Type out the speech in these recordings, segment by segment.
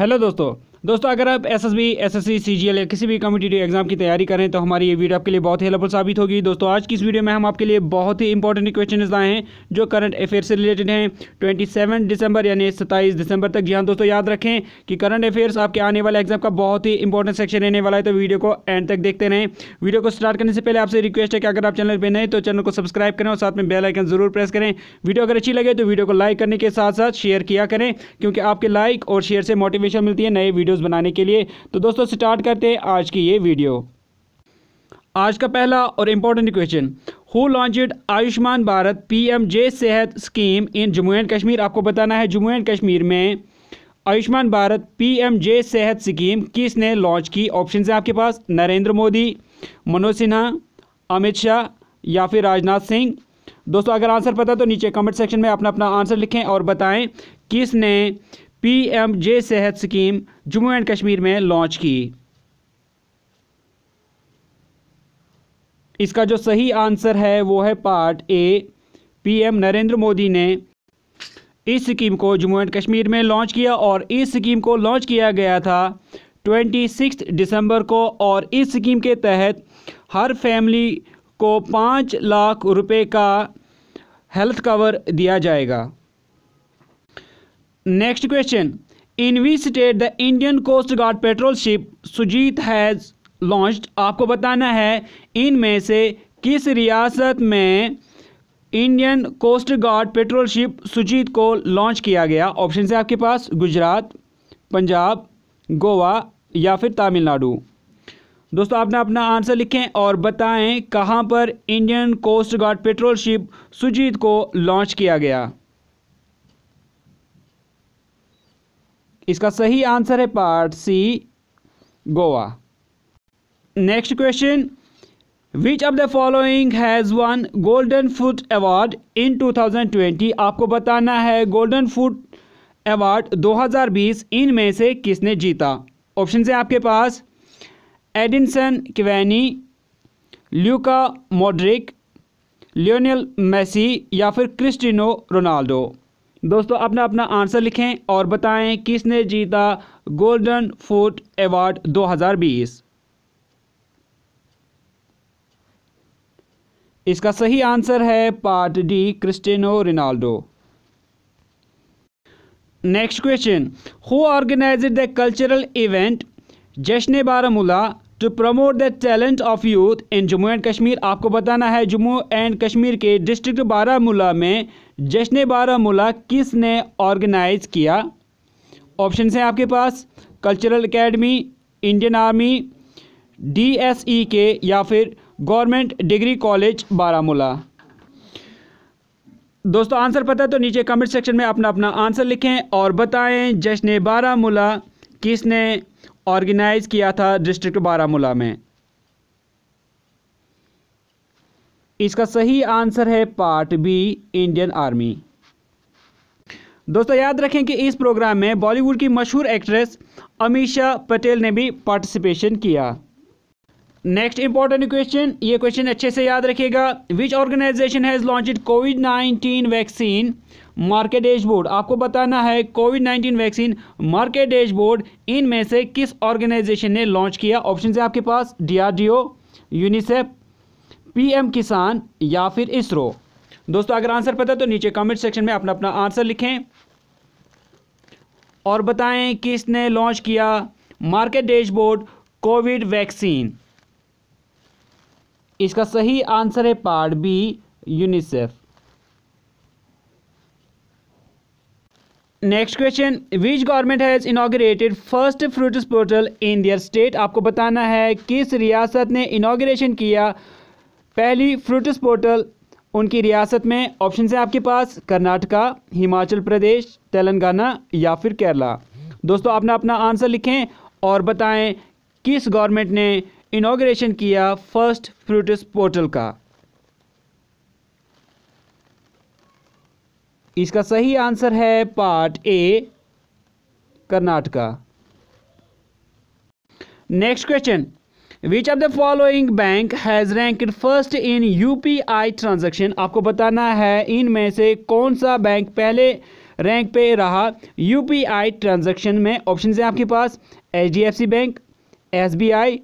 hello दोस्तों दोस्तों अगर आप S S B S S C C G L या किसी भी कम्पिटेटिव एग्जाम की तैयारी करें तो हमारी ये वीडियो आपके लिए बहुत ही हेल्पफुल साबित होगी दोस्तों आज की इस वीडियो में हम आपके लिए बहुत ही इंपॉर्टेंट क्वेश्चन आए हैं जो करंट अफेयर से रिलेटेड हैं ट्वेंटी सेवन दिसंबर यानी सत्ताईस दिसंबर तक जी हाँ दोस्तों याद रखें कि करंट अफेयर्स आपके आने वाले एग्जाम का बहुत ही इंपॉर्टेंट सेक्शन रहने वाला है तो वीडियो को एंड तक देखते रहें वीडियो को स्टार्ट करने से पहले आपसे रिक्वेस्ट है कि अगर आप चैनल पर नए तो चैनल को सब्सक्राइब करें और साथ में बेल आइकन जरूर प्रेस करें वीडियो अगर अच्छी लगे तो वीडियो को लाइक करने के साथ साथ शेयर किया करें क्योंकि आपके लाइक और शेयर से मोटिवेशन मिलती है नए वीडियो वीडियोस बनाने के लिए तो दोस्तों स्टार्ट करते हैं आज की ये वीडियो आज का पहला और important question who launched Ayushman Bharat PM J Sehat scheme in Jammu and Kashmir आपको बताना है जम्मू एंड कश्मीर में Ayushman Bharat PM J Sehat scheme किसने लॉन्च की ऑप्शन है आपके पास नरेंद्र मोदी मनोज सिन्हा अमित शाह या फिर राजनाथ सिंह दोस्तों अगर आंसर पता तो नीचे कमेंट सेक्शन में अपना अपना आंसर लिखें और बताएं किसने P M J Sehat scheme Jammu and Kashmir में लॉन्च की इसका जो सही आंसर है वो है part A PM Narendra Modi ने इस स्कीम को जम्मू एंड कश्मीर में लॉन्च किया और इस स्कीम को लॉन्च किया गया था 26 दिसंबर को और इस स्कीम के तहत हर फैमिली को पाँच लाख रुपए का हेल्थ कवर दिया जाएगा next question in which state the Indian coast guard patrol ship Sujeet has launch आपको बताना है इनमें से किस रियासत में Indian coast guard patrol ship Sujeet को लॉन्च किया गया ऑप्शन है आपके पास गुजरात पंजाब गोवा या फिर तमिलनाडु दोस्तों आपने अपना आंसर लिखें और बताएं कहाँ पर Indian coast guard patrol ship Sujeet को लॉन्च किया गया इसका सही आंसर है part C Goa next question which of the following has won golden foot award in 2020 आपको बताना है गोल्डन फूड अवार्ड 2020 इन में से किसने जीता ऑप्शन है आपके पास Edinson Cavani Luka Modric Lionel Messi या फिर क्रिस्टिनो रोनाल्डो दोस्तों अपना अपना आंसर लिखें और बताएं किसने जीता गोल्डन फूड अवार्ड 2020 इसका सही आंसर है part D Cristiano Ronaldo next question who organise the cultural event Jashn Baramulla to promote the talent of youth in Jammu and Kashmir आपको बताना है जम्मू एंड कश्मीर के डिस्ट्रिक्ट बारामूला में जश्न बारामूला किसने ऑर्गेनाइज किया ऑप्शन हैं आपके पास cultural academy Indian army DSE के या फिर गवर्नमेंट डिग्री कॉलेज बारामूला दोस्तों आंसर पता तो नीचे कमेंट सेक्शन में अपना अपना आंसर लिखें और बताएं जश्न बारामूला किसने ऑर्गेनाइज़ किया था डिस्ट्रिक्ट बारामूला में इसका सही आंसर है पार्ट बी इंडियन आर्मी दोस्तों याद रखें कि इस प्रोग्राम में बॉलीवुड की मशहूर एक्ट्रेस अमीशा पटेल ने भी पार्टिसिपेशन किया नेक्स्ट इंपॉर्टेंट क्वेश्चन ये क्वेश्चन अच्छे से याद रखिएगा which organisation has launch Covid nineteen vaccine market board आपको बताना है Covid nineteen vaccine market board इनमें से किस ऑर्गेनाइजेशन ने लॉन्च किया ऑप्शन है आपके पास डीआरडीओ यूनिसेफ पीएम किसान या फिर इसरो दोस्तों अगर आंसर पता तो नीचे कमेंट सेक्शन में अपना अपना आंसर लिखें और बताएं किसने लॉन्च किया मार्केट डैशबोर्ड कोविड वैक्सीन इसका सही आंसर है part B UNICEF next question which government has inaugurated first fruits portal in their state आपको बताना है किस रियासत ने इनाग्रेशन किया पहली फ्रूटस पोर्टल उनकी रियासत में ऑप्शन है आपके पास कर्नाटका हिमाचल प्रदेश तेलंगाना या फिर केरला दोस्तों आपने अपना आंसर लिखें और बताएं किस गवर्नमेंट ने इनाग्रेशन किया फर्स्ट फ्रूटस पोर्टल का इसका सही आंसर है part A Karnataka next question which of the following bank has ranked first in U P I transaction आपको बताना है इन में से कौन सा बैंक पहले रैंक पे रहा यू पी आई ट्रांज़ेक्शन में ऑप्शन है आपके पास H D F C bank S B I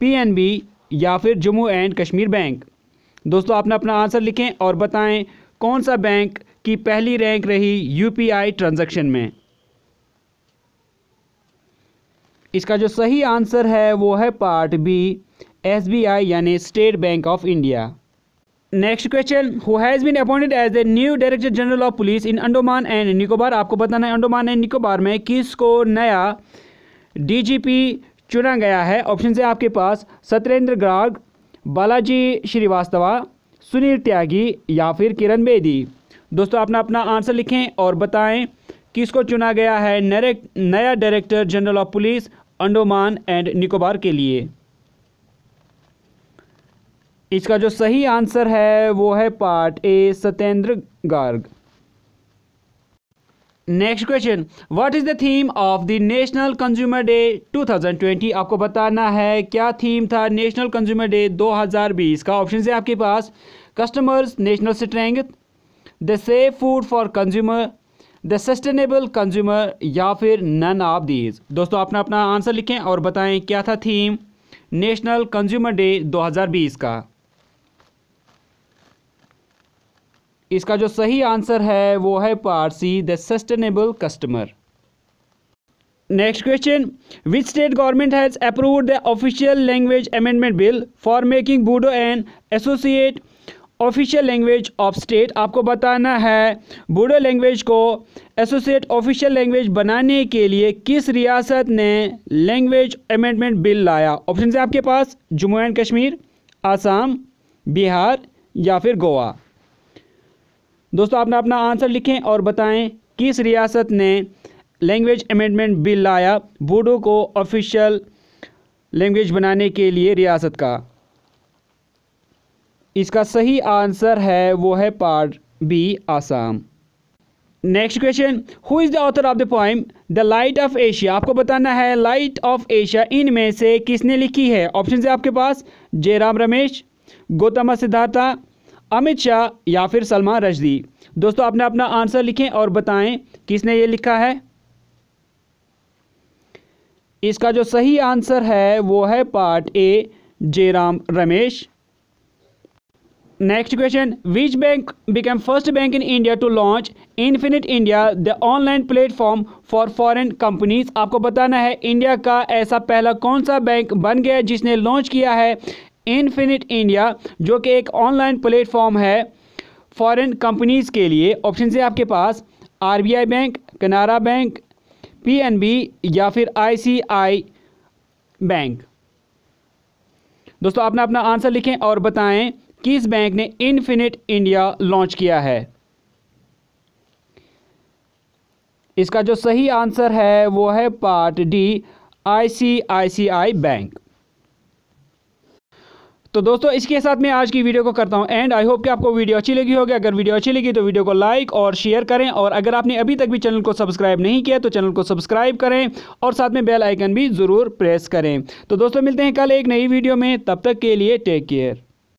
P N B या फिर जम्मू एंड कश्मीर बैंक दोस्तों आपने अपना आंसर लिखें और बताएं कौन सा बैंक की पहली रैंक रही यू पी आई ट्रांजेक्शन में इसका जो सही आंसर है वो है पार्ट बी एसबीआई यानी State Bank of India next question who has been appointed as a new director general of police in Andaman and Nicobar आपको बताना है अंडोमान एंड निकोबार में किसको नया डीजीपी चुना गया है ऑप्शन से आपके पास सत्येंद्र ग्राग बालाजी श्रीवास्तवा सुनील त्यागी या फिर किरण बेदी दोस्तों अपना अपना आंसर लिखें और बताएं किसको चुना गया है नया director general of police Andaman and Nicobar के लिए इसका जो सही आंसर है वो है part A Satyendra Garg next question what is the theme of the national consumer day 2020 आपको बताना है क्या थीम था नेशनल कंज्यूमर डे 2020 का ऑप्शन है आपके पास customers national strength the safe food for consumer the sustainable consumer या फिर नन ऑफ दीज दोस्तों अपना अपना आंसर लिखें और बताएं क्या था थीम नेशनल कंज्यूमर डे 2020 का इसका जो सही आंसर है वो है part C the sustainable customer next question which state government has approved the official language amendment bill for making Bodo and associate official language of state आपको बताना है बोडो लैंग्वेज को एसोसिएट ऑफिशियल लैंग्वेज बनाने के लिए किस रियासत ने लैंग्वेज अमेंडमेंट बिल लाया ऑप्शन है आपके पास जम्मू एंड कश्मीर आसाम बिहार या फिर गोवा दोस्तों आपने अपना आंसर लिखें और बताएं किस रियासत ने लैंग्वेज अमेंडमेंट बिल लाया बोडो को ऑफिशियल लैंग्वेज बनाने के लिए रियासत का इसका सही आंसर है वो है part B Assam next question who is the author of the poem the light of Asia आपको बताना है लाइट ऑफ एशिया इनमें से किसने लिखी है ऑप्शन है आपके पास जयराम रमेश गौतम सिद्धार्था अमित शाह या फिर सलमान रजदी दोस्तों आपने अपना आंसर लिखें और बताएं किसने ये लिखा है इसका जो सही आंसर है वो है part A Jairam Ramesh next question which bank became first bank in India to launch Infinite India the online platform for foreign companies आपको बताना है इंडिया का ऐसा पहला कौन सा बैंक बन गया जिसने लॉन्च किया है इन्फिनिट इंडिया जो कि एक ऑनलाइन प्लेटफॉर्म है फॉरेन कंपनीज़ के लिए ऑप्शन है आपके पास R B I bank Canara bank P N B या फिर आई सी आई बैंक दोस्तों अपना अपना आंसर लिखें और बताएं किस बैंक ने इन्फिनिट इंडिया लॉन्च किया है इसका जो सही आंसर है वो है पार्ट डी आईसीआईसीआई बैंक तो दोस्तों इसके साथ मैं आज की वीडियो को करता हूं एंड आई होप कि आपको वीडियो अच्छी लगी होगी अगर वीडियो अच्छी लगी तो वीडियो को लाइक और शेयर करें और अगर आपने अभी तक भी चैनल को सब्सक्राइब नहीं किया तो चैनल को सब्सक्राइब करें और साथ में बेल आइकन भी ज़रूर प्रेस करें तो दोस्तों मिलते हैं कल एक नई वीडियो में तब तक के लिए टेक केयर